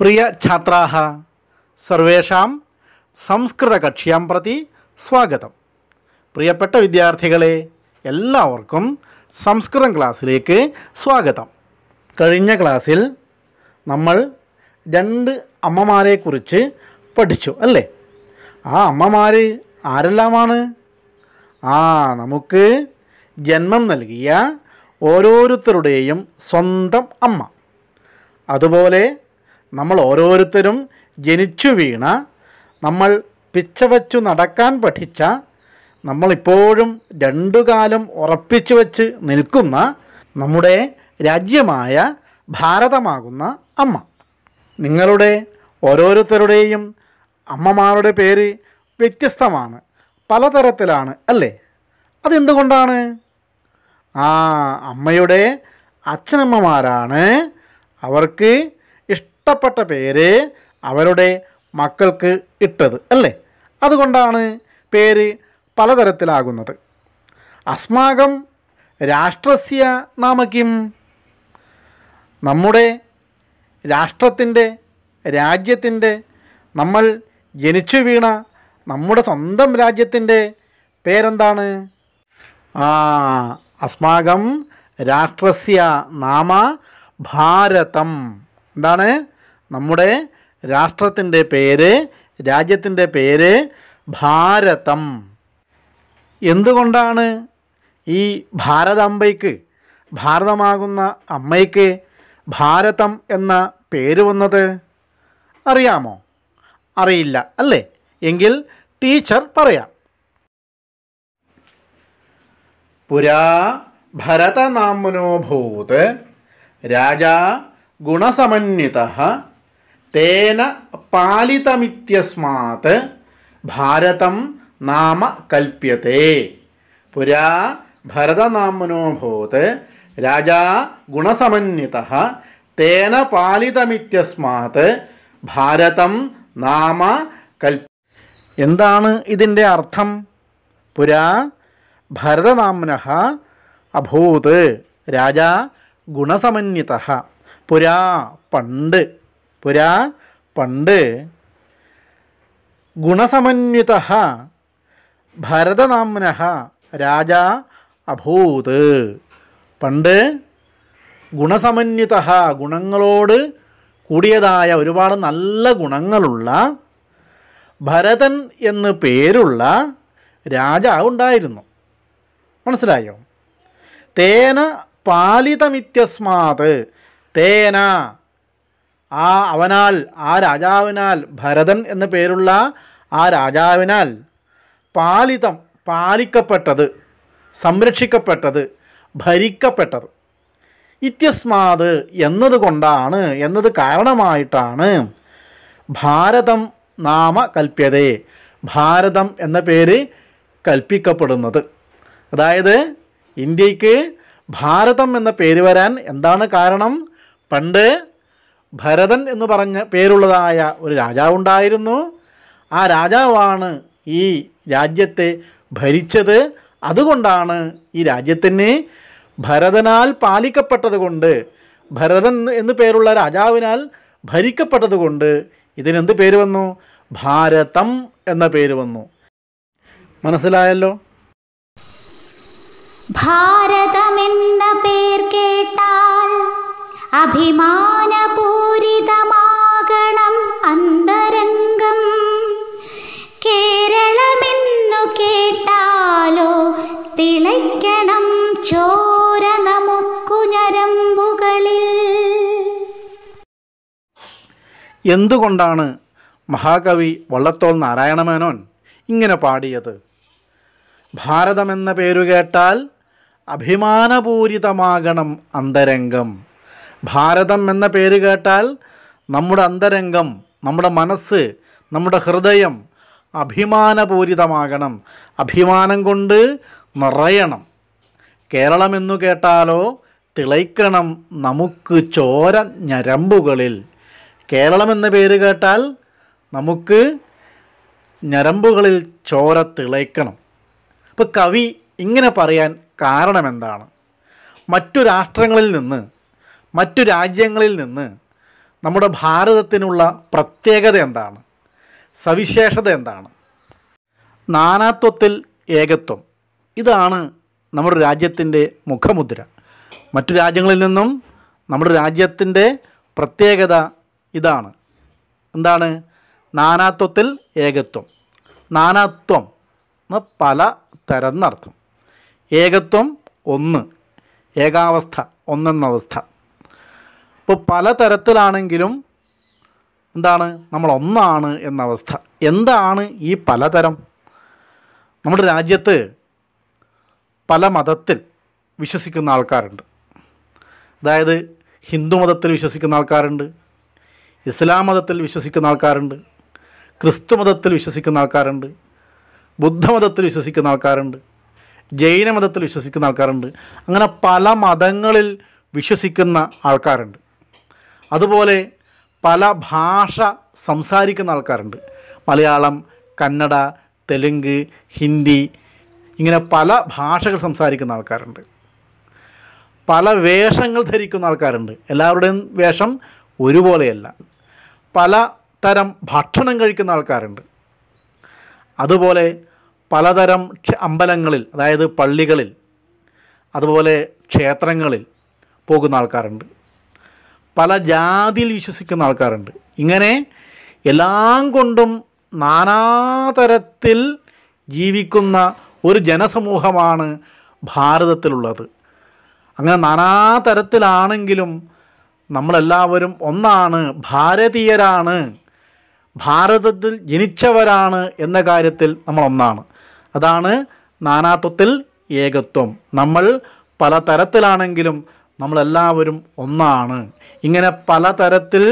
പ്രിയ ഛാത്രാഹ സർവേഷാം സംസ്കൃത കക്ഷ്യാം പ്രതി സ്വാഗതം പ്രിയപ്പെട്ട വിദ്യാർത്ഥികളെ എല്ലാവർക്കും സംസ്കൃതം ക്ലാസ്സിലേക്ക് സ്വാഗതം കഴിഞ്ഞ ക്ലാസ്സിൽ നമ്മൾ രണ്ട് അമ്മമാരെക്കുറിച്ച് പഠിച്ചു അല്ലേ ആ അമ്മമാർ ആരെല്ലാമാണ് ആ നമുക്ക് ജന്മം നൽകിയ ഓരോരുത്തരുടെയും സ്വന്തം അമ്മ അതുപോലെ നമ്മൾ ഓരോരുത്തരും ജനിച്ചു വീണ നമ്മൾ പിച്ചവച്ചു നടക്കാൻ പഠിച്ച നമ്മളിപ്പോഴും രണ്ടു കാലം ഉറപ്പിച്ചു വച്ച് നിൽക്കുന്ന നമ്മുടെ രാജ്യമായ ഭാരതമാകുന്ന അമ്മ നിങ്ങളുടെ ഓരോരുത്തരുടെയും അമ്മമാരുടെ പേര് വ്യത്യസ്തമാണ് പലതരത്തിലാണ് അല്ലേ അതെന്തുകൊണ്ടാണ് ആ അമ്മയുടെ അച്ഛനമ്മമാരാണ് അവർക്ക് ഇഷ്ടപ്പെട്ട പേര് അവരുടെ മക്കൾക്ക് ഇട്ടത് അല്ലേ അതുകൊണ്ടാണ് പേര് പലതരത്തിലാകുന്നത് അസ്മാകം രാഷ്ട്രസ്യ നാമക്കും നമ്മുടെ രാഷ്ട്രത്തിൻ്റെ രാജ്യത്തിൻ്റെ നമ്മൾ ജനിച്ചു വീണ നമ്മുടെ സ്വന്തം രാജ്യത്തിൻ്റെ പേരെന്താണ് ആ അസ്മാകം രാഷ്ട്രസ്യ നാമ ഭാരതം എന്താണ് നമ്മുടെ രാഷ്ട്രത്തിൻ്റെ പേര് രാജ്യത്തിൻ്റെ പേര് ഭാരതം എന്തുകൊണ്ടാണ് ഈ ഭാരതാംബയ്ക്ക് ഭാരതമാകുന്ന അമ്മയ്ക്ക് ഭാരതം എന്ന പേര് വന്നത് അറിയാമോ അറിയില്ല അല്ലേ എങ്കിൽ ടീച്ചർ പറയാം പുരാ ഭരതനാമനോഭൂത് രാജാ ഗുണസമന്വിത തേന പാലിതമിത്യസ്മാത് ഭാരതം നാമ കൽപ്യത്തെ പുരാ ഭരതനാമനോഭൂത് രാജാ ഗുണസമന്വിത തേന പാലിതമിത്യസ്മാത് ഭാരതം നാമ കൽ എന്താണ് ഇതിൻ്റെ അർത്ഥം പുരാ ഭരതനാമന അഭൂത് രാജാ ഗുണസമന്വിത പുരാ പണ്ട് പുരാ പണ്ട് ഗുണസമന്വിത ഭരതനാമ്ന രാജ അഭൂത് പണ്ട് ഗുണസമന്വിത ഗുണങ്ങളോട് കൂടിയതായ ഒരുപാട് നല്ല ഗുണങ്ങളുള്ള ഭരതൻ എന്ന് പേരുള്ള രാജാവ് ഉണ്ടായിരുന്നു മനസ്സിലായോ തേന പാലിതമിത്യസ്മാത് തേന ആ അവനാൽ ആ രാജാവിനാൽ ഭരതൻ എന്ന പേരുള്ള ആ രാജാവിനാൽ പാലിതം പാലിക്കപ്പെട്ടത് സംരക്ഷിക്കപ്പെട്ടത് ഭരിക്കപ്പെട്ടത് ഇത്യസ്മാത് എന്നതുകൊണ്ടാണ് എന്നത് കാരണമായിട്ടാണ് ഭാരതം നാമ കൽപ്യത ഭാരതം എന്ന പേര് കൽപ്പിക്കപ്പെടുന്നത് അതായത് ഇന്ത്യക്ക് ഭാരതം എന്ന പേര് വരാൻ എന്താണ് കാരണം പണ്ട് ഭരതൻ എന്ന് പറഞ്ഞ പേരുള്ളതായ ഒരു രാജാവുണ്ടായിരുന്നു ആ രാജാവാണ് ഈ രാജ്യത്തെ ഭരിച്ചത് അതുകൊണ്ടാണ് ഈ രാജ്യത്തിന് ഭരതനാൽ കൊണ്ട് ഭരതൻ എന്നു പേരുള്ള രാജാവിനാൽ ഭരിക്കപ്പെട്ടതുകൊണ്ട് ഇതിനെന്ത് പേര് വന്നു ഭാരതം എന്ന പേര് വന്നു മനസ്സിലായല്ലോ ഭാരതം എന്ന പേർ കേട്ടാൽ അഭിമാനപൂ പൂരിതമാകണം അന്തരംഗം കേരളമെന്നു കേട്ടാലോ തിളയ്ക്കണം ചോര നമുക്കു എന്തുകൊണ്ടാണ് മഹാകവി വള്ളത്തോൾ നാരായണമേനോൻ ഇങ്ങനെ പാടിയത് ഭാരതമെന്ന പേരുകേട്ടാൽ അഭിമാനപൂരിതമാകണം അന്തരംഗം ഭാരതം എന്ന പേര് കേട്ടാൽ നമ്മുടെ അന്തരംഗം നമ്മുടെ മനസ്സ് നമ്മുടെ ഹൃദയം അഭിമാനപൂരിതമാകണം അഭിമാനം കൊണ്ട് നിറയണം കേരളം എന്നു കേട്ടാലോ തിളയ്ക്കണം നമുക്ക് ചോര ഞരമ്പുകളിൽ കേരളം എന്ന പേര് കേട്ടാൽ നമുക്ക് ഞരമ്പുകളിൽ ചോര തിളയ്ക്കണം അപ്പോൾ കവി ഇങ്ങനെ പറയാൻ കാരണമെന്താണ് മറ്റു രാഷ്ട്രങ്ങളിൽ നിന്ന് മറ്റു രാജ്യങ്ങളിൽ നിന്ന് നമ്മുടെ ഭാരതത്തിനുള്ള പ്രത്യേകത എന്താണ് സവിശേഷത എന്താണ് നാനാത്വത്തിൽ ഏകത്വം ഇതാണ് നമ്മുടെ രാജ്യത്തിൻ്റെ മുഖമുദ്ര മറ്റു രാജ്യങ്ങളിൽ നിന്നും നമ്മുടെ രാജ്യത്തിൻ്റെ പ്രത്യേകത ഇതാണ് എന്താണ് നാനാത്വത്തിൽ ഏകത്വം നാനാത്വം എന്ന് പല തരം എന്നർത്ഥം ഏകത്വം ഒന്ന് ഏകാവസ്ഥ ഒന്നെന്ന അവസ്ഥ ഇപ്പോൾ പലതരത്തിലാണെങ്കിലും എന്താണ് നമ്മൾ ഒന്നാണ് എന്ന അവസ്ഥ എന്താണ് ഈ പലതരം നമ്മുടെ രാജ്യത്ത് പല മതത്തിൽ വിശ്വസിക്കുന്ന ആൾക്കാരുണ്ട് അതായത് ഹിന്ദു മതത്തിൽ വിശ്വസിക്കുന്ന ആൾക്കാരുണ്ട് ഇസ്ലാം മതത്തിൽ വിശ്വസിക്കുന്ന ആൾക്കാരുണ്ട് ക്രിസ്തു മതത്തിൽ വിശ്വസിക്കുന്ന ആൾക്കാരുണ്ട് ബുദ്ധമതത്തിൽ വിശ്വസിക്കുന്ന ആൾക്കാരുണ്ട് ജൈന മതത്തിൽ വിശ്വസിക്കുന്ന ആൾക്കാരുണ്ട് അങ്ങനെ പല മതങ്ങളിൽ വിശ്വസിക്കുന്ന ആൾക്കാരുണ്ട് അതുപോലെ പല ഭാഷ സംസാരിക്കുന്ന ആൾക്കാരുണ്ട് മലയാളം കന്നഡ തെലുങ്ക് ഹിന്ദി ഇങ്ങനെ പല ഭാഷകൾ സംസാരിക്കുന്ന ആൾക്കാരുണ്ട് പല വേഷങ്ങൾ ധരിക്കുന്ന ആൾക്കാരുണ്ട് എല്ലാവരുടെയും വേഷം ഒരുപോലെയല്ല പല തരം ഭക്ഷണം കഴിക്കുന്ന ആൾക്കാരുണ്ട് അതുപോലെ പലതരം അമ്പലങ്ങളിൽ അതായത് പള്ളികളിൽ അതുപോലെ ക്ഷേത്രങ്ങളിൽ പോകുന്ന ആൾക്കാരുണ്ട് പല ജാതിയിൽ വിശ്വസിക്കുന്ന ആൾക്കാരുണ്ട് ഇങ്ങനെ എല്ലാം കൊണ്ടും നാനാതരത്തിൽ ജീവിക്കുന്ന ഒരു ജനസമൂഹമാണ് ഭാരതത്തിലുള്ളത് അങ്ങനെ നാനാതരത്തിലാണെങ്കിലും നമ്മളെല്ലാവരും ഒന്നാണ് ഭാരതീയരാണ് ഭാരതത്തിൽ ജനിച്ചവരാണ് എന്ന കാര്യത്തിൽ നമ്മൾ ഒന്നാണ് അതാണ് നാനാത്വത്തിൽ ഏകത്വം നമ്മൾ പല തരത്തിലാണെങ്കിലും നമ്മളെല്ലാവരും ഒന്നാണ് ഇങ്ങനെ പലതരത്തിൽ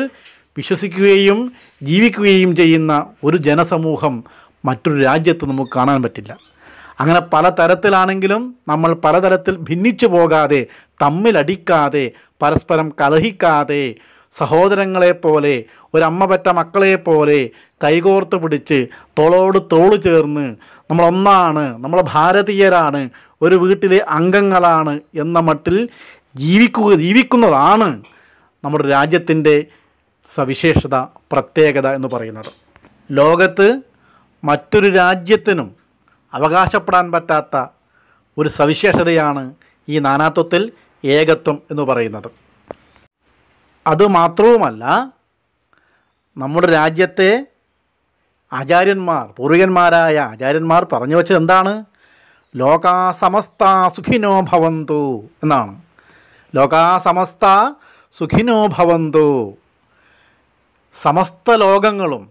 വിശ്വസിക്കുകയും ജീവിക്കുകയും ചെയ്യുന്ന ഒരു ജനസമൂഹം മറ്റൊരു രാജ്യത്ത് നമുക്ക് കാണാൻ പറ്റില്ല അങ്ങനെ പലതരത്തിലാണെങ്കിലും നമ്മൾ പലതരത്തിൽ ഭിന്നിച്ചു പോകാതെ തമ്മിലടിക്കാതെ പരസ്പരം കലഹിക്കാതെ സഹോദരങ്ങളെ പോലെ ഒരമ്മ പറ്റ മക്കളെ പോലെ കൈകോർത്ത് പിടിച്ച് തോളോട് തോള് ചേർന്ന് നമ്മളൊന്നാണ് നമ്മൾ ഭാരതീയരാണ് ഒരു വീട്ടിലെ അംഗങ്ങളാണ് എന്ന മട്ടിൽ ജീവിക്കുക ജീവിക്കുന്നതാണ് നമ്മുടെ രാജ്യത്തിൻ്റെ സവിശേഷത പ്രത്യേകത എന്ന് പറയുന്നത് ലോകത്ത് മറ്റൊരു രാജ്യത്തിനും അവകാശപ്പെടാൻ പറ്റാത്ത ഒരു സവിശേഷതയാണ് ഈ നാനാത്വത്തിൽ ഏകത്വം എന്ന് പറയുന്നത് അതുമാത്രവുമല്ല നമ്മുടെ രാജ്യത്തെ ആചാര്യന്മാർ പൂർവികന്മാരായ ആചാര്യന്മാർ പറഞ്ഞു വെച്ചത് എന്താണ് ലോകാ സമസ്ത സുഖിനോ ഭവന്തു എന്നാണ് ലോകാസമസ്ത സുഖിനോ ഭവന്തു സമസ്ത ലോകങ്ങളും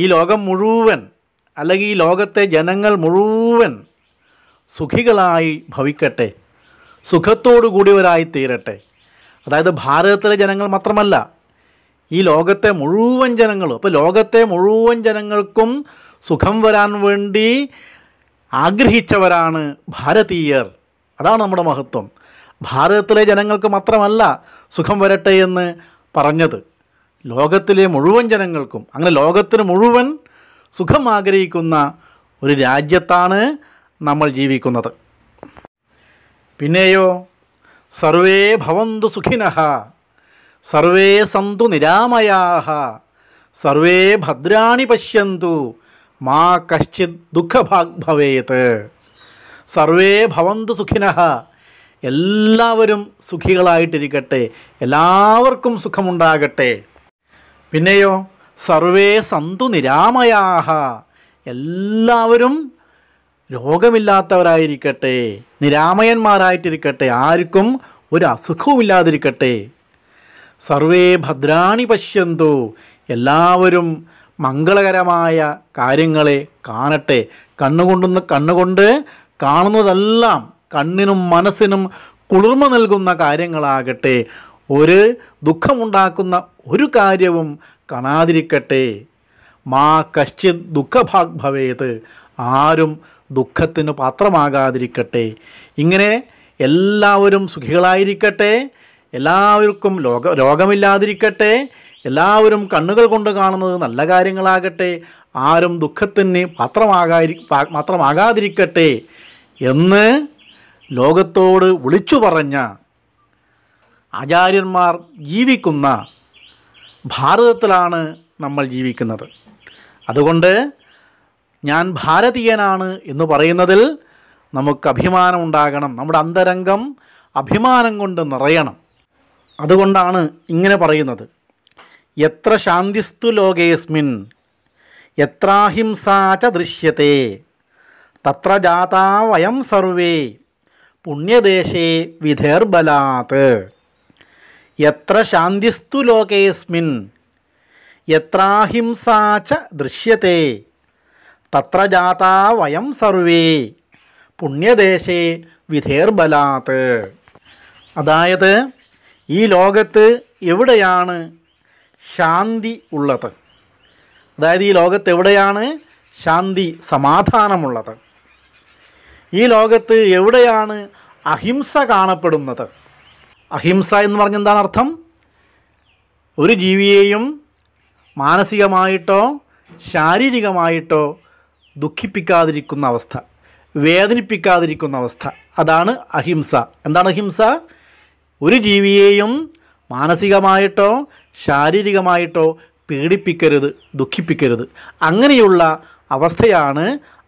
ഈ ലോകം മുഴുവൻ അല്ലെങ്കിൽ ഈ ലോകത്തെ ജനങ്ങൾ മുഴുവൻ സുഖികളായി ഭവിക്കട്ടെ സുഖത്തോടു കൂടിയവരായി തീരട്ടെ അതായത് ഭാരതത്തിലെ ജനങ്ങൾ മാത്രമല്ല ഈ ലോകത്തെ മുഴുവൻ ജനങ്ങളും അപ്പോൾ ലോകത്തെ മുഴുവൻ ജനങ്ങൾക്കും സുഖം വരാൻ വേണ്ടി ആഗ്രഹിച്ചവരാണ് ഭാരതീയർ അതാണ് നമ്മുടെ മഹത്വം ഭാരതത്തിലെ ജനങ്ങൾക്ക് മാത്രമല്ല സുഖം വരട്ടെ എന്ന് പറഞ്ഞത് ലോകത്തിലെ മുഴുവൻ ജനങ്ങൾക്കും അങ്ങനെ ലോകത്തിന് മുഴുവൻ സുഖം ആഗ്രഹിക്കുന്ന ഒരു രാജ്യത്താണ് നമ്മൾ ജീവിക്കുന്നത് പിന്നെയോ സർവേ ഭവന്തു സുഖിനഹ സർവേ സന്തു നിരാമയാഹ സർവേ ഭദ്രാണി പശ്യന്തു മാ കശ്ചിത് ദുഃഖഭാഗ് ഭവേത് സർവേ ഭവന്തു സുഖിനഹ എല്ലാവരും സുഖികളായിട്ടിരിക്കട്ടെ എല്ലാവർക്കും സുഖമുണ്ടാകട്ടെ പിന്നെയോ സർവേ സന്തു നിരാമയാഹ എല്ലാവരും രോഗമില്ലാത്തവരായിരിക്കട്ടെ നിരാമയന്മാരായിട്ടിരിക്കട്ടെ ആർക്കും ഒരു അസുഖവുമില്ലാതിരിക്കട്ടെ സർവേ ഭദ്രാണി പശ്യന്തു എല്ലാവരും മംഗളകരമായ കാര്യങ്ങളെ കാണട്ടെ കണ്ണുകൊണ്ടൊന്ന് കണ്ണുകൊണ്ട് കാണുന്നതെല്ലാം കണ്ണിനും മനസ്സിനും കുളിർമ നൽകുന്ന കാര്യങ്ങളാകട്ടെ ഒരു ദുഃഖമുണ്ടാക്കുന്ന ഒരു കാര്യവും കാണാതിരിക്കട്ടെ മാ കശ്ചിത് ദുഃഖഭാഗ് ഭവേത് ആരും ദുഃഖത്തിന് പാത്രമാകാതിരിക്കട്ടെ ഇങ്ങനെ എല്ലാവരും സുഖികളായിരിക്കട്ടെ എല്ലാവർക്കും ലോക രോഗമില്ലാതിരിക്കട്ടെ എല്ലാവരും കണ്ണുകൾ കൊണ്ട് കാണുന്നത് നല്ല കാര്യങ്ങളാകട്ടെ ആരും ദുഃഖത്തിന് പാത്രമാകാതിരി പാത്രമാകാതിരിക്കട്ടെ എന്ന് ലോകത്തോട് വിളിച്ചു പറഞ്ഞ ആചാര്യന്മാർ ജീവിക്കുന്ന ഭാരതത്തിലാണ് നമ്മൾ ജീവിക്കുന്നത് അതുകൊണ്ട് ഞാൻ ഭാരതീയനാണ് എന്ന് പറയുന്നതിൽ നമുക്ക് അഭിമാനം ഉണ്ടാകണം നമ്മുടെ അന്തരംഗം അഭിമാനം കൊണ്ട് നിറയണം അതുകൊണ്ടാണ് ഇങ്ങനെ പറയുന്നത് എത്ര ശാന്തിസ്തു ലോകേസ്മിൻ എത്രാഹിംസാ ദൃശ്യത്തെ തത്ര ജാതാ വയം സർവേ പുണ്യദേശേ വിധേർബലാത് എത്ര ശാന്തിസ്തു ലോകേസ്മിൻ എത്രാഹിംസാച്ച ദൃശ്യത്തെ തത്ര ജാതാ വയം സർവേ പുണ്യദേശേ വിധേർബലാത്ത് അതായത് ഈ ലോകത്ത് എവിടെയാണ് ശാന്തി ഉള്ളത് അതായത് ഈ ലോകത്ത് എവിടെയാണ് ശാന്തി സമാധാനമുള്ളത് ഈ ലോകത്ത് എവിടെയാണ് അഹിംസ കാണപ്പെടുന്നത് അഹിംസ എന്ന് പറഞ്ഞ എന്താണ് അർത്ഥം ഒരു ജീവിയെയും മാനസികമായിട്ടോ ശാരീരികമായിട്ടോ ദുഃഖിപ്പിക്കാതിരിക്കുന്ന അവസ്ഥ വേദനിപ്പിക്കാതിരിക്കുന്ന അവസ്ഥ അതാണ് അഹിംസ എന്താണ് അഹിംസ ഒരു ജീവിയെയും മാനസികമായിട്ടോ ശാരീരികമായിട്ടോ പീഡിപ്പിക്കരുത് ദുഃഖിപ്പിക്കരുത് അങ്ങനെയുള്ള അവസ്ഥയാണ്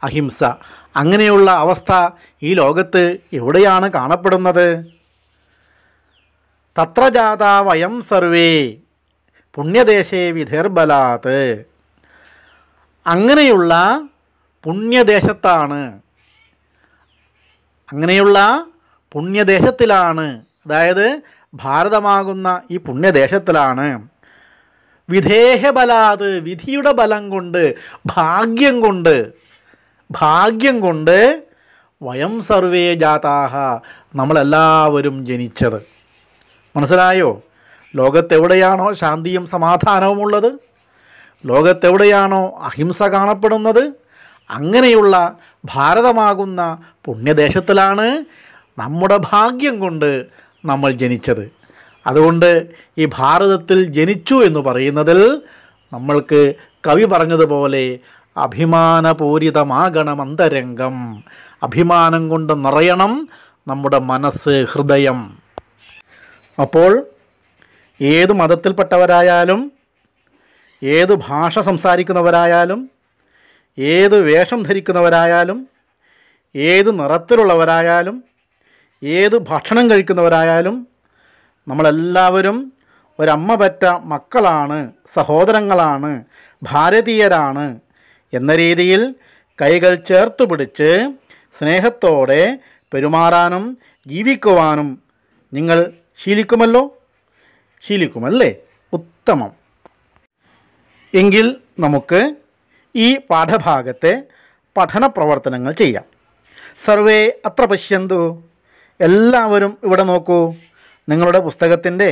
അഹിംസ അങ്ങനെയുള്ള അവസ്ഥ ഈ ലോകത്ത് എവിടെയാണ് കാണപ്പെടുന്നത് തത്രജാത വയം സർവേ പുണ്യദേശേ വിധേർബലാത്ത് അങ്ങനെയുള്ള പുണ്യദേശത്താണ് അങ്ങനെയുള്ള പുണ്യദേശത്തിലാണ് അതായത് ഭാരതമാകുന്ന ഈ പുണ്യദേശത്തിലാണ് വിധേഹബലാത് വിധിയുടെ ബലം കൊണ്ട് ഭാഗ്യം കൊണ്ട് ഭാഗ്യം കൊണ്ട് വയം സർവേ ജാതാഹ നമ്മളെല്ലാവരും ജനിച്ചത് മനസ്സിലായോ ലോകത്തെവിടെയാണോ ശാന്തിയും സമാധാനവും ഉള്ളത് ലോകത്തെവിടെയാണോ അഹിംസ കാണപ്പെടുന്നത് അങ്ങനെയുള്ള ഭാരതമാകുന്ന പുണ്യദേശത്തിലാണ് നമ്മുടെ ഭാഗ്യം കൊണ്ട് നമ്മൾ ജനിച്ചത് അതുകൊണ്ട് ഈ ഭാരതത്തിൽ ജനിച്ചു എന്ന് പറയുന്നതിൽ നമ്മൾക്ക് കവി പറഞ്ഞതുപോലെ അഭിമാനപൂരിതമാകണം അന്തരംഗം അഭിമാനം കൊണ്ട് നിറയണം നമ്മുടെ മനസ്സ് ഹൃദയം അപ്പോൾ ഏത് മതത്തിൽപ്പെട്ടവരായാലും ഏത് ഭാഷ സംസാരിക്കുന്നവരായാലും ഏത് വേഷം ധരിക്കുന്നവരായാലും ഏത് നിറത്തിലുള്ളവരായാലും ഏത് ഭക്ഷണം കഴിക്കുന്നവരായാലും നമ്മളെല്ലാവരും ഒരമ്മ പറ്റ മക്കളാണ് സഹോദരങ്ങളാണ് ഭാരതീയരാണ് എന്ന രീതിയിൽ കൈകൾ ചേർത്ത് പിടിച്ച് സ്നേഹത്തോടെ പെരുമാറാനും ജീവിക്കുവാനും നിങ്ങൾ ശീലിക്കുമല്ലോ ശീലിക്കുമല്ലേ ഉത്തമം എങ്കിൽ നമുക്ക് ഈ പാഠഭാഗത്തെ പഠന പ്രവർത്തനങ്ങൾ ചെയ്യാം സർവേ അത്ര പശ്യന്തു എല്ലാവരും ഇവിടെ നോക്കൂ നിങ്ങളുടെ പുസ്തകത്തിൻ്റെ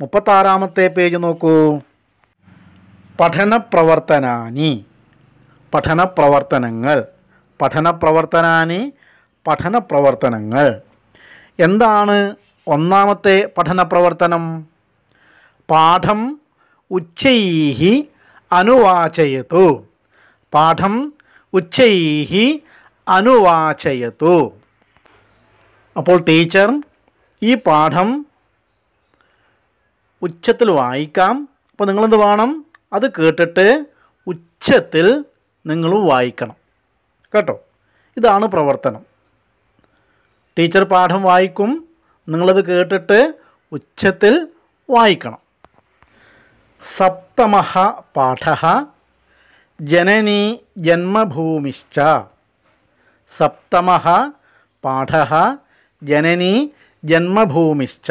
മുപ്പത്താറാമത്തെ പേജ് നോക്കൂ പഠന പ്രവർത്തനാനി പഠന പ്രവർത്തനങ്ങൾ പഠന പ്രവർത്തനാനി പഠന പ്രവർത്തനങ്ങൾ എന്താണ് ഒന്നാമത്തെ പഠന പ്രവർത്തനം പാഠം ഉച്ചൈഹി അനുവാചയത്തു പാഠം ഉച്ചൈഹി അനുവാചയത്തു അപ്പോൾ ടീച്ചർ ഈ പാഠം ഉച്ചത്തിൽ വായിക്കാം അപ്പോൾ നിങ്ങളെന്ത് വേണം അത് കേട്ടിട്ട് ഉച്ചത്തിൽ നിങ്ങൾ വായിക്കണം കേട്ടോ ഇതാണ് പ്രവർത്തനം ടീച്ചർ പാഠം വായിക്കും നിങ്ങളത് കേട്ടിട്ട് ഉച്ചത്തിൽ വായിക്കണം സപ്തമ പാഠ ജനനി ജന്മഭൂമിശ്ച സപ്തമ പാഠ ജനനി ജന്മഭൂമിശ്ച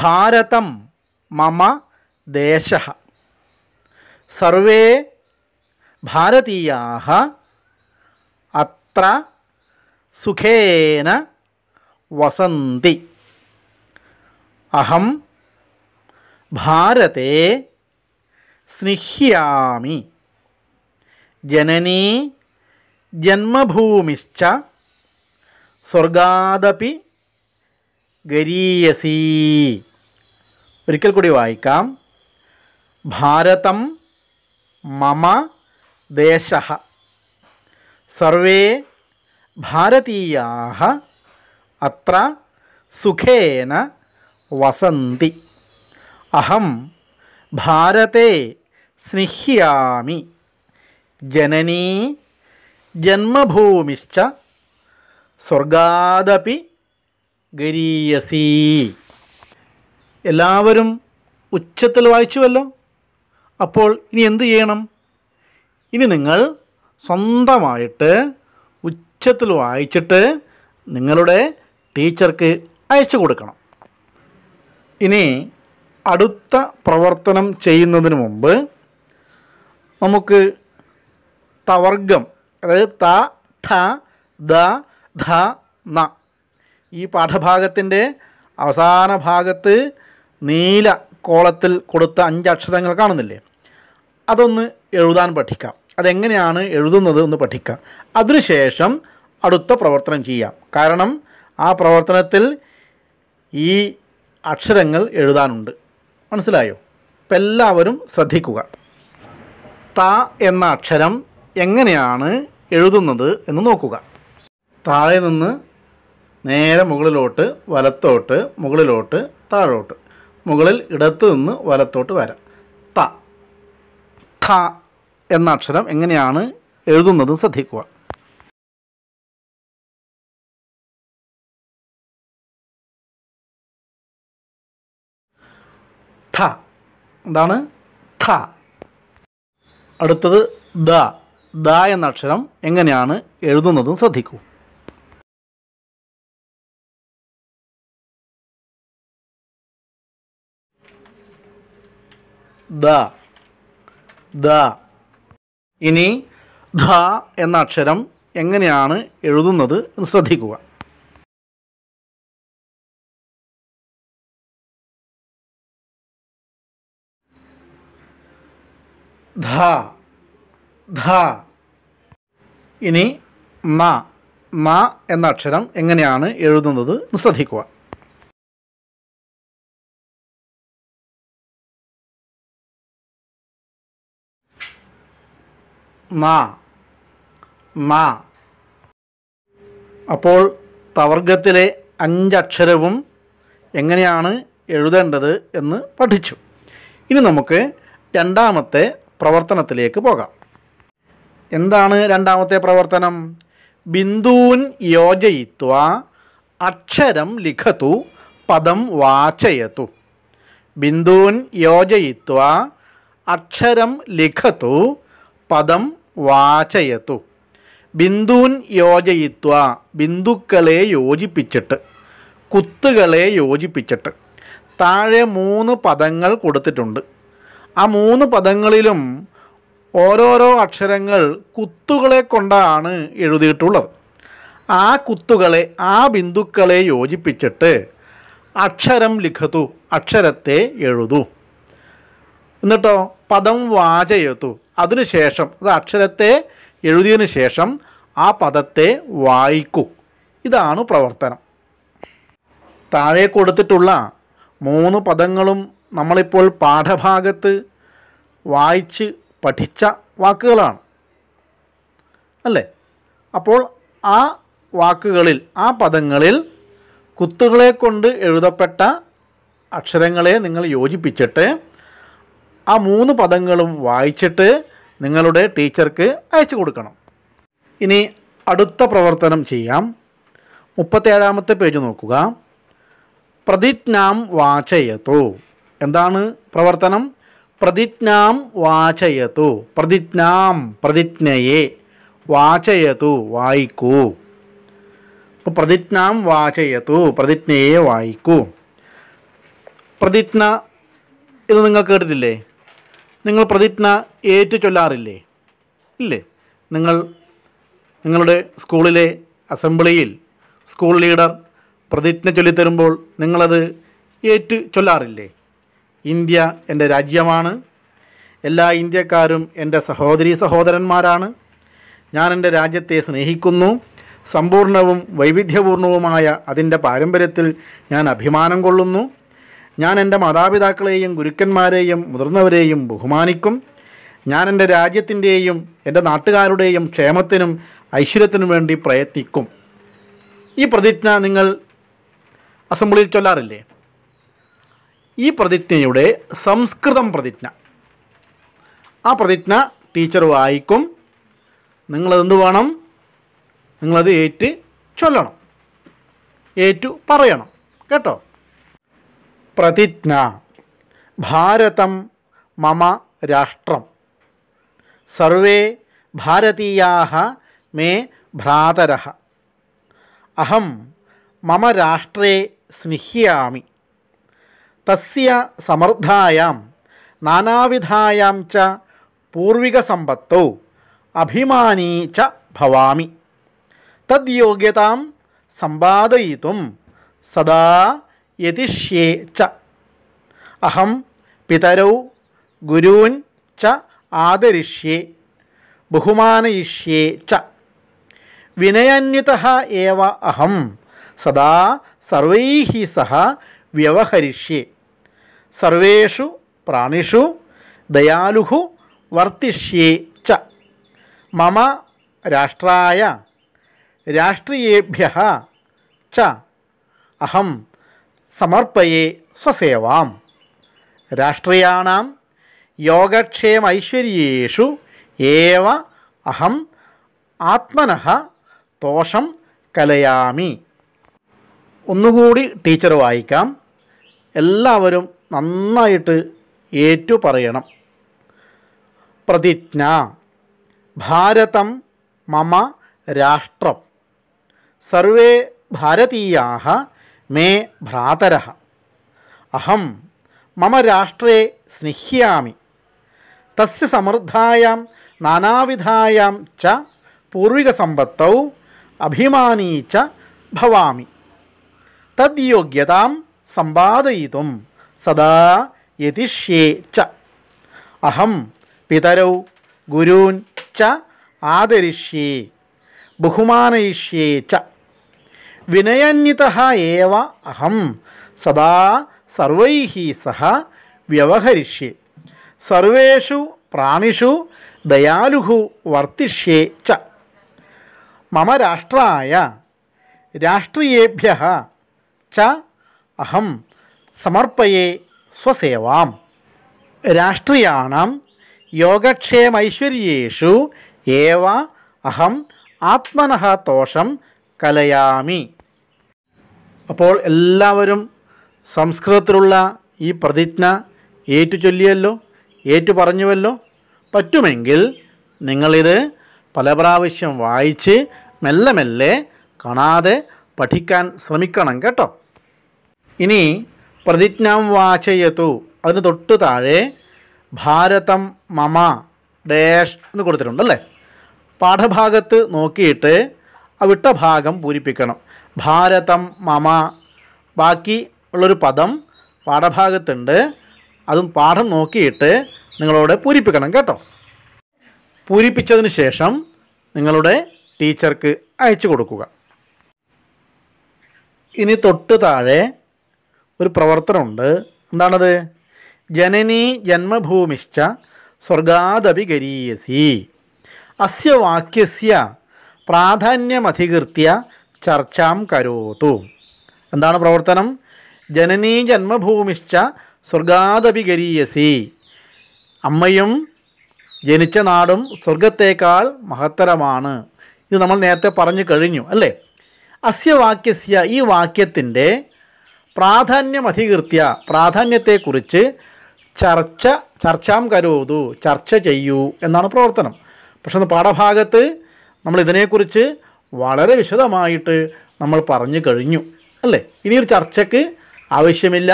ഭാരതം മമ ദേശ സർവേ ഭാരതീയാ അത്ര സുഖേന വസന്തി അഹം ഭാരതേ സ്നിഹ്യാമി ജനനീ ജന്മഭൂമിശ്ച സ്വർഗാദപി ഗരീയസി ഒരിക്കൽ കൂടി വായിക്കാം ഭാരതം മമ ദേശ സർവേ ഭാരതീയാ അത്ര സുഖേന വസന്തി അഹം ഭാരത്തെ സ്നിഹ്യാമി ജനനീ ജന്മഭൂമിശ്ച സ്വർഗാദപി ഗരീയസീ എല്ലാവരും ഉച്ചത്തിൽ വായിച്ചുവല്ലോ അപ്പോൾ ഇനി എന്തു ചെയ്യണം ഇനി നിങ്ങൾ സ്വന്തമായിട്ട് ഉച്ചത്തിൽ വായിച്ചിട്ട് നിങ്ങളുടെ ടീച്ചർക്ക് അയച്ചു കൊടുക്കണം ഇനി അടുത്ത പ്രവർത്തനം ചെയ്യുന്നതിന് മുമ്പ് നമുക്ക് തവർഗം അതായത് ത ധ ദ ധ ന ഈ പാഠഭാഗത്തിൻ്റെ അവസാന ഭാഗത്ത് നീല കോളത്തിൽ കൊടുത്ത അഞ്ചക്ഷരങ്ങൾ കാണുന്നില്ലേ അതൊന്ന് എഴുതാൻ പഠിക്കാം അതെങ്ങനെയാണ് എഴുതുന്നത് എന്ന് പഠിക്കാം അതിനുശേഷം അടുത്ത പ്രവർത്തനം ചെയ്യാം കാരണം ആ പ്രവർത്തനത്തിൽ ഈ അക്ഷരങ്ങൾ എഴുതാനുണ്ട് മനസ്സിലായോ അപ്പം എല്ലാവരും ശ്രദ്ധിക്കുക ത എന്ന അക്ഷരം എങ്ങനെയാണ് എഴുതുന്നത് എന്ന് നോക്കുക താഴെ നിന്ന് നേരെ മുകളിലോട്ട് വലത്തോട്ട് മുകളിലോട്ട് താഴോട്ട് മുകളിൽ ഇടത്തു നിന്ന് വലത്തോട്ട് വരാം ത ഥ എന്ന അക്ഷരം എങ്ങനെയാണ് എഴുതുന്നത് ശ്രദ്ധിക്കുക ഥ എന്താണ് ഥ അടുത്തത് ദ ദ എന്ന അക്ഷരം എങ്ങനെയാണ് എഴുതുന്നതും ശ്രദ്ധിക്കൂ ദ ദ ഇനി ധ എന്ന അക്ഷരം എങ്ങനെയാണ് എഴുതുന്നത് എന്ന് ശ്രദ്ധിക്കുക ധ ധ ഇനി മ മ എന്ന അക്ഷരം എങ്ങനെയാണ് എഴുതുന്നത് എന്ന് ശ്രദ്ധിക്കുക മാ മാ അപ്പോൾ തവർഗത്തിലെ അഞ്ചക്ഷരവും എങ്ങനെയാണ് എഴുതേണ്ടത് എന്ന് പഠിച്ചു ഇനി നമുക്ക് രണ്ടാമത്തെ പ്രവർത്തനത്തിലേക്ക് പോകാം എന്താണ് രണ്ടാമത്തെ പ്രവർത്തനം ബിന്ദൂൻ യോജയിത്വ അക്ഷരം ലിഖത്തു പദം വാചയത്തു ബിന്ദൂൻ യോജയിത്വ അക്ഷരം ലിഖത്തു പദം വാചയത്തു ബിന്ദൂൻ യോജയിത്വ ബിന്ദുക്കളെ യോജിപ്പിച്ചിട്ട് കുത്തുകളെ യോജിപ്പിച്ചിട്ട് താഴെ മൂന്ന് പദങ്ങൾ കൊടുത്തിട്ടുണ്ട് ആ മൂന്ന് പദങ്ങളിലും ഓരോരോ അക്ഷരങ്ങൾ കുത്തുകളെ കൊണ്ടാണ് എഴുതിയിട്ടുള്ളത് ആ കുത്തുകളെ ആ ബിന്ദുക്കളെ യോജിപ്പിച്ചിട്ട് അക്ഷരം ലിഖതു അക്ഷരത്തെ എഴുതു എന്നിട്ടോ പദം വാചയത്തു അതിനുശേഷം അത് അക്ഷരത്തെ എഴുതിയതിനു ശേഷം ആ പദത്തെ വായിക്കൂ ഇതാണ് പ്രവർത്തനം താഴെ കൊടുത്തിട്ടുള്ള മൂന്ന് പദങ്ങളും നമ്മളിപ്പോൾ പാഠഭാഗത്ത് വായിച്ച് പഠിച്ച വാക്കുകളാണ് അല്ലേ അപ്പോൾ ആ വാക്കുകളിൽ ആ പദങ്ങളിൽ കുത്തുകളെ കൊണ്ട് എഴുതപ്പെട്ട അക്ഷരങ്ങളെ നിങ്ങൾ യോജിപ്പിച്ചിട്ട് ആ മൂന്ന് പദങ്ങളും വായിച്ചിട്ട് നിങ്ങളുടെ ടീച്ചർക്ക് അയച്ചു കൊടുക്കണം ഇനി അടുത്ത പ്രവർത്തനം ചെയ്യാം മുപ്പത്തേഴാമത്തെ പേജ് നോക്കുക പ്രതിജ്ഞാം വാചയത്തു എന്താണ് പ്രവർത്തനം പ്രതിജ്ഞാം വാചയത്തു പ്രതിജ്ഞാം പ്രതിജ്ഞയെ വാചയത്തു വായിക്കൂ അപ്പോൾ പ്രതിജ്ഞാം വാചയത്തു പ്രതിജ്ഞയെ വായിക്കൂ പ്രതിജ്ഞ ഇത് നിങ്ങൾ കേട്ടിട്ടില്ലേ നിങ്ങൾ പ്രതിജ്ഞ ഏറ്റു ചൊല്ലാറില്ലേ ഇല്ലേ നിങ്ങൾ നിങ്ങളുടെ സ്കൂളിലെ അസംബ്ലിയിൽ സ്കൂൾ ലീഡർ പ്രതിജ്ഞ ചൊല്ലിത്തരുമ്പോൾ നിങ്ങളത് ഏറ്റു ചൊല്ലാറില്ലേ ഇന്ത്യ എൻ്റെ രാജ്യമാണ് എല്ലാ ഇന്ത്യക്കാരും എൻ്റെ സഹോദരീ സഹോദരന്മാരാണ് ഞാൻ എൻ്റെ രാജ്യത്തെ സ്നേഹിക്കുന്നു സമ്പൂർണവും വൈവിധ്യപൂർണവുമായ അതിൻ്റെ പാരമ്പര്യത്തിൽ ഞാൻ അഭിമാനം കൊള്ളുന്നു ഞാൻ എൻ്റെ മാതാപിതാക്കളെയും ഗുരുക്കന്മാരെയും മുതിർന്നവരെയും ബഹുമാനിക്കും ഞാൻ എൻ്റെ രാജ്യത്തിൻ്റെയും എൻ്റെ നാട്ടുകാരുടെയും ക്ഷേമത്തിനും ഐശ്വര്യത്തിനും വേണ്ടി പ്രയത്നിക്കും ഈ പ്രതിജ്ഞ നിങ്ങൾ അസംബ്ലിയിൽ ചൊല്ലാറില്ലേ ഈ പ്രതിജ്ഞയുടെ സംസ്കൃതം പ്രതിജ്ഞ ആ പ്രതിജ്ഞ ടീച്ചർ വായിക്കും നിങ്ങളതെന്ത് വേണം നിങ്ങളത് ഏറ്റ് ചൊല്ലണം ഏറ്റു പറയണം കേട്ടോ പ്രതിജ്ഞ ഭാരതം മമ രാഷ്ട്രം സർവേ ഭാരതീയാ മേ ഭ്രാതര അഹം മമ രാഷ്ട്രേ സ്നിഹ്യാമി തസ്യ സമൃദ്ധായാം നാനാവിധായാം ച പൂർവികസമ്പത്തോ അഭിമാനീ ച ഭവാമി തദ്യോഗ്യതാം സമ്പാദയിത്തും സദാ യതിഷ്യേ ച അഹം പിതരൗ ഗുരൂൻ ച ആദരിഷ്യേ ബഹുമാനയിഷ്യേ ച വിനയാന്യുത ഏവ അഹം സദാ സർവൈ സഹ വ്യവഹരിഷ്യേ സർവേഷു പ്രാണിഷു ദയാലുഹു വർത്തിഷ്യേ ച മമ രാഷ്ട്രായ രാഷ്ട്രീയേഭ്യ ച അഹം സമർപ്പയേ സ്വസേവാം രാഷ്ട്രീയാണാം യോഗക്ഷേമൈശ്വര്യേഷു ഏവ അഹം ആത്മനഃ തോഷം കലയാമി ഒന്നുകൂടി ടീച്ചർ വായിക്കാം എല്ലാവരും നന്നായിട്ട് ഏറ്റു പറയണം പ്രതിജ്ഞ ഭാരതം മമ രാഷ്ട്രം സർവേ ഭാരതീയാ മേ ഭ്രാതര അഹം മമ രാഷ്ട്രേ സ്നിഹ്യാമി തസ്യ സമൃദ്ധായാം നാനാവിധായാം ച പൂർവികസമ്പത്തൗ അഭിമാനീ ച ഭവാമി തദ്യോഗ്യതാം സമ്പാദയിതും സദാ യതിഷ്യേ ച അഹം പിതരൗ ഗുരുൻ ച ആദരിഷ്യേ ബഹുമാനയിഷ്യേ ച വിനയാന്വിത ഏവ അഹം സദാ സർവൈ സഹ വ്യവഹരിഷ്യേ സർവേഷു പ്രാണിഷു ദയാലുഹു വർത്തിഷ്യേ ച മമ രാഷ്ട്രായ രാഷ്ട്രീയേഭ്യ ച അഹം സമർപ്പയേ സ്വസേവാം രാഷ്ട്രീയാണം യോഗക്ഷേമൈശ്വര്യേഷു ഏവ അഹം ആത്മനഃ തോഷം കലയാമി അപ്പോൾ എല്ലാവരും സംസ്കൃതത്തിലുള്ള ഈ പ്രതിജ്ഞ ഏറ്റു ചൊല്ലിയല്ലോ ഏറ്റു പറഞ്ഞുവല്ലോ പറ്റുമെങ്കിൽ നിങ്ങളിത് പല പ്രാവശ്യം വായിച്ച് മെല്ലെ മെല്ലെ കാണാതെ പഠിക്കാൻ ശ്രമിക്കണം കേട്ടോ ഇനി പ്രതിജ്ഞാം വാചയത്തു അതിന് തൊട്ട് താഴെ ഭാരതം മമ ഡേഷ് എന്ന് കൊടുത്തിട്ടുണ്ടല്ലേ പാഠഭാഗത്ത് നോക്കിയിട്ട് ആ വിട്ട ഭാഗം പൂരിപ്പിക്കണം ഭാരതം മമ ബാക്കി ഉള്ളൊരു പദം പാഠഭാഗത്തുണ്ട് അതും പാഠം നോക്കിയിട്ട് നിങ്ങളോട് പൂരിപ്പിക്കണം കേട്ടോ പൂരിപ്പിച്ചതിന് ശേഷം നിങ്ങളുടെ ടീച്ചർക്ക് അയച്ചു കൊടുക്കുക ഇനി തൊട്ട് താഴെ ഒരു പ്രവർത്തനമുണ്ട് എന്താണത് ജനനീ ജന്മഭൂമിശ്ച സ്വർഗാദപി ഗരീയസി അസ്യ വാക്യസ്യ പ്രാധാന്യമധികൃത്യ ചർച്ചാം കരോത്തു എന്താണ് പ്രവർത്തനം ജനനീ ജന്മഭൂമിശ്ച സ്വർഗാദപി ഗരീയസി അമ്മയും ജനിച്ച നാടും സ്വർഗത്തേക്കാൾ മഹത്തരമാണ് ഇത് നമ്മൾ നേരത്തെ പറഞ്ഞു കഴിഞ്ഞു അല്ലേ അസ്യ വാക്യസ്യ ഈ വാക്യത്തിൻ്റെ പ്രാധാന്യം അധികൃത്യ പ്രാധാന്യത്തെക്കുറിച്ച് ചർച്ച ചർച്ചാം കരോതു ചർച്ച ചെയ്യൂ എന്നാണ് പ്രവർത്തനം പക്ഷേ പാഠഭാഗത്ത് നമ്മൾ ഇതിനെക്കുറിച്ച് വളരെ വിശദമായിട്ട് നമ്മൾ പറഞ്ഞു കഴിഞ്ഞു അല്ലേ ഇനി ഒരു ചർച്ചയ്ക്ക് ആവശ്യമില്ല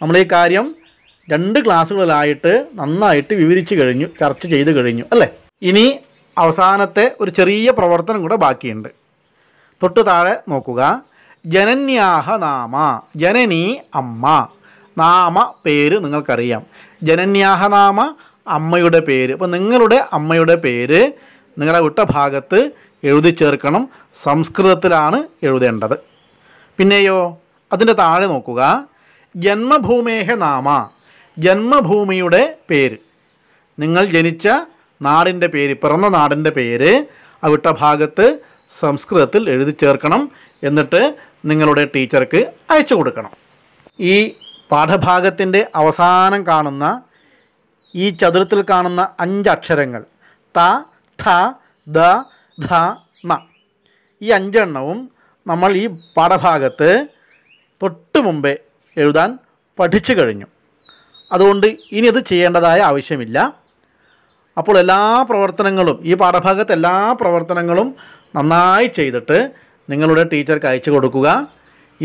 നമ്മൾ ഈ കാര്യം രണ്ട് ക്ലാസ്സുകളിലായിട്ട് നന്നായിട്ട് വിവരിച്ചു കഴിഞ്ഞു ചർച്ച ചെയ്ത് കഴിഞ്ഞു അല്ലേ ഇനി അവസാനത്തെ ഒരു ചെറിയ പ്രവർത്തനം കൂടെ ബാക്കിയുണ്ട് തൊട്ട് താഴെ നോക്കുക ജനന്യാഹ നാമ ജനനി അമ്മ നാമ പേര് നിങ്ങൾക്കറിയാം ജനന്യാഹ നാമ അമ്മയുടെ പേര് അപ്പോൾ നിങ്ങളുടെ അമ്മയുടെ പേര് നിങ്ങളുടെ വിട്ട ഭാഗത്ത് എഴുതി ചേർക്കണം സംസ്കൃതത്തിലാണ് എഴുതേണ്ടത് പിന്നെയോ അതിൻ്റെ താഴെ നോക്കുക ജന്മഭൂമേഹ നാമ ജന്മഭൂമിയുടെ പേര് നിങ്ങൾ ജനിച്ച നാടിൻ്റെ പേര് പിറന്ന നാടിൻ്റെ പേര് അവിട്ട ഭാഗത്ത് സംസ്കൃതത്തിൽ എഴുതി ചേർക്കണം എന്നിട്ട് നിങ്ങളുടെ ടീച്ചർക്ക് അയച്ചു കൊടുക്കണം ഈ പാഠഭാഗത്തിൻ്റെ അവസാനം കാണുന്ന ഈ ചതുരത്തിൽ കാണുന്ന അഞ്ച് അക്ഷരങ്ങൾ ത ഥ ദ ധ ന ഈ അഞ്ചെണ്ണവും നമ്മൾ ഈ പാഠഭാഗത്ത് തൊട്ട് മുമ്പേ എഴുതാൻ പഠിച്ചു കഴിഞ്ഞു അതുകൊണ്ട് ഇനി അത് ചെയ്യേണ്ടതായ ആവശ്യമില്ല അപ്പോൾ എല്ലാ പ്രവർത്തനങ്ങളും ഈ പാഠഭാഗത്തെ എല്ലാ പ്രവർത്തനങ്ങളും നന്നായി ചെയ്തിട്ട് നിങ്ങളുടെ ടീച്ചർക്ക് അയച്ചു കൊടുക്കുക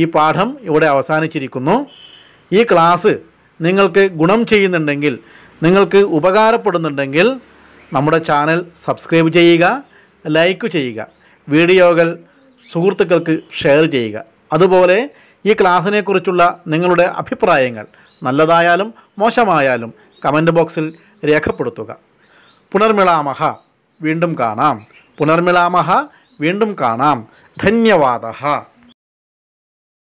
ഈ പാഠം ഇവിടെ അവസാനിച്ചിരിക്കുന്നു ഈ ക്ലാസ് നിങ്ങൾക്ക് ഗുണം ചെയ്യുന്നുണ്ടെങ്കിൽ നിങ്ങൾക്ക് ഉപകാരപ്പെടുന്നുണ്ടെങ്കിൽ നമ്മുടെ ചാനൽ സബ്സ്ക്രൈബ് ചെയ്യുക ലൈക്ക് ചെയ്യുക വീഡിയോകൾ സുഹൃത്തുക്കൾക്ക് ഷെയർ ചെയ്യുക അതുപോലെ ഈ ക്ലാസ്സിനെക്കുറിച്ചുള്ള നിങ്ങളുടെ അഭിപ്രായങ്ങൾ നല്ലതായാലും മോശമായാലും കമൻറ്റ് ബോക്സിൽ രേഖപ്പെടുത്തുക പുനർമിളാമഹ വീണ്ടും കാണാം പുനർമിളാമഹ വീണ്ടും കാണാം ധന്യവാദ